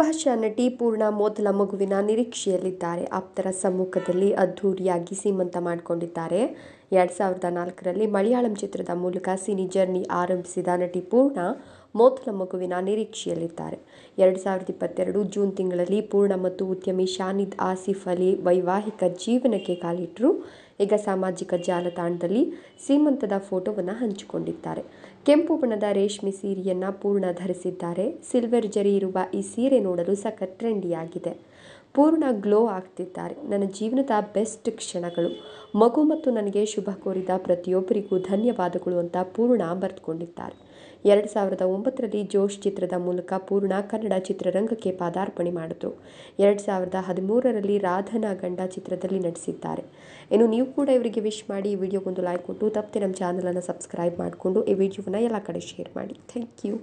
ಭಾಷಾ ನಟಿ ಪೂರ್ಣ ಮೊದಲ ಮಗುವಿನ ನಿರೀಕ್ಷೆಯಲ್ಲಿದ್ದಾರೆ ಆಪ್ತರ ಸಮ್ಮುಖದಲ್ಲಿ ಅದ್ಧೂರಿಯಾಗಿ ಸೀಮಂತ ಮಾಡಿಕೊಂಡಿದ್ದಾರೆ ಎರಡು ಸಾವಿರದ ನಾಲ್ಕರಲ್ಲಿ ಮಲಯಾಳಂ ಚಿತ್ರದ ಮೂಲಕ ಸಿನಿ ಜರ್ನಿ ಆರಂಭಿಸಿದ ನಟಿ ಪೂರ್ಣ ಮೊದಲ ಮಗುವಿನ ನಿರೀಕ್ಷೆಯಲ್ಲಿದ್ದಾರೆ ಎರಡು ಸಾವಿರದ ಇಪ್ಪತ್ತೆರಡು ಜೂನ್ ತಿಂಗಳಲ್ಲಿ ಪೂರ್ಣ ಮತ್ತು ಉದ್ಯಮಿ ಶಾನಿದ್ ಆಸಿಫ್ ಅಲಿ ವೈವಾಹಿಕ ಜೀವನಕ್ಕೆ ಕಾಲಿಟ್ಟರು ಈಗ ಸಾಮಾಜಿಕ ಜಾಲತಾಣದಲ್ಲಿ ಸೀಮಂತದ ಫೋಟೋವನ್ನು ಹಂಚಿಕೊಂಡಿದ್ದಾರೆ ಕೆಂಪು ಬಣ್ಣದ ರೇಷ್ಮೆ ಸೀರೆಯನ್ನು ಪೂರ್ಣ ಧರಿಸಿದ್ದಾರೆ ಸಿಲ್ವರ್ ಜರಿ ಇರುವ ಈ ಸೀರೆ ನೋಡಲು ಸಖತ್ ಟ್ರೆಂಡಿಯಾಗಿದೆ ಪೂರ್ಣ ಗ್ಲೋ ಆಗ್ತಿದ್ದಾರೆ ನನ್ನ ಜೀವನದ ಬೆಸ್ಟ್ ಕ್ಷಣಗಳು ಮಗು ಮತ್ತು ನನಗೆ ಶುಭ ಕೋರಿದ ಪ್ರತಿಯೊಬ್ಬರಿಗೂ ಧನ್ಯವಾದಗಳು ಅಂತ ಪೂರ್ಣ ಬರೆದುಕೊಂಡಿದ್ದಾರೆ ಎರಡು ಸಾವಿರದ ಒಂಬತ್ತರಲ್ಲಿ ಜೋಶ್ ಚಿತ್ರದ ಮೂಲಕ ಪೂರ್ಣ ಕನ್ನಡ ಚಿತ್ರರಂಗಕ್ಕೆ ಪಾದಾರ್ಪಣೆ ಮಾಡಿದ್ರು ಎರಡು ಸಾವಿರದ ಹದಿಮೂರರಲ್ಲಿ ರಾಧನಾ ಗಂಡ ಚಿತ್ರದಲ್ಲಿ ನಟಿಸಿದ್ದಾರೆ ಇನ್ನು ನೀವು ನೀವು ಕೂಡ ಇವರಿಗೆ ವಿಶ್ ಮಾಡಿ ಈ ವಿಡಿಯೋಗೊಂದು ಲೈಕ್ ಕೊಟ್ಟು ತಪ್ಪದೆ ನಮ್ಮ ಚಾನಲನ್ನು ಸಬ್ಸ್ಕ್ರೈಬ್ ಮಾಡಿಕೊಂಡು ಈ ವಿಡಿಯೋವನ್ನು ಎಲ್ಲ ಕಡೆ ಶೇರ್ ಮಾಡಿ ಥ್ಯಾಂಕ್ ಯು